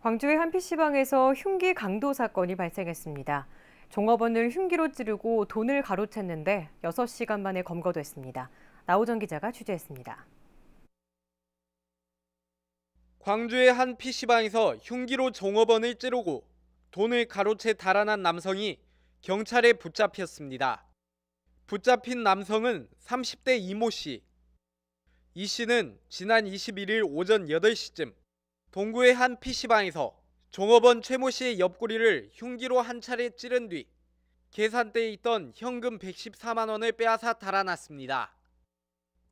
광주의 한 PC방에서 흉기 강도 사건이 발생했습니다. 종업원을 흉기로 찌르고 돈을 가로챘는데 6시간 만에 검거됐습니다. 나오정 기자가 취재했습니다. 광주의 한 PC방에서 흉기로 종업원을 찌르고 돈을 가로채 달아난 남성이 경찰에 붙잡혔습니다. 붙잡힌 남성은 30대 이모 씨. 이 씨는 지난 21일 오전 8시쯤 동구의 한 PC방에서 종업원 최모 씨의 옆구리를 흉기로 한 차례 찌른 뒤 계산대에 있던 현금 114만 원을 빼앗아 달아났습니다.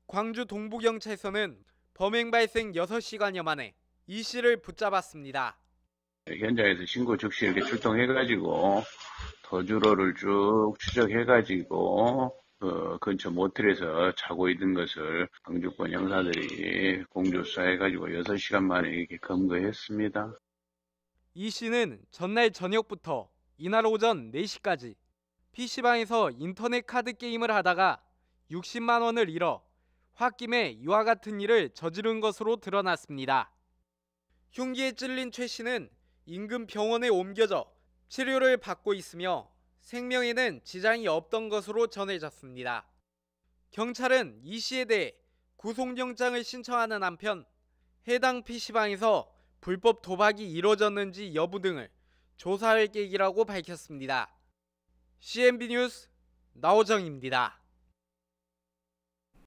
광주 동부경찰서는 범행 발생 6시간여 만에 이 씨를 붙잡았습니다. 현장에서 신고 즉시 이렇게 출동해가지고 도주로를 쭉 추적해가지고 그 근처 모텔에서 자고 있는 것을 강주권 형사들이 공조수사해가지고 6시간 만에 이렇게 검거했습니다. 이 씨는 전날 저녁부터 이날 오전 4시까지 PC방에서 인터넷 카드 게임을 하다가 60만 원을 잃어 홧김에 이와 같은 일을 저지른 것으로 드러났습니다. 흉기에 찔린 최 씨는 인근 병원에 옮겨져 치료를 받고 있으며 생명에는 지장이 없던 것으로 전해졌습니다. 경찰은 이 씨에 대해 구속영장을 신청하는 한편 해당 PC방에서 불법 도박이 이뤄졌는지 여부 등을 조사할 계기라고 밝혔습니다. CNB 뉴스 나호정입니다.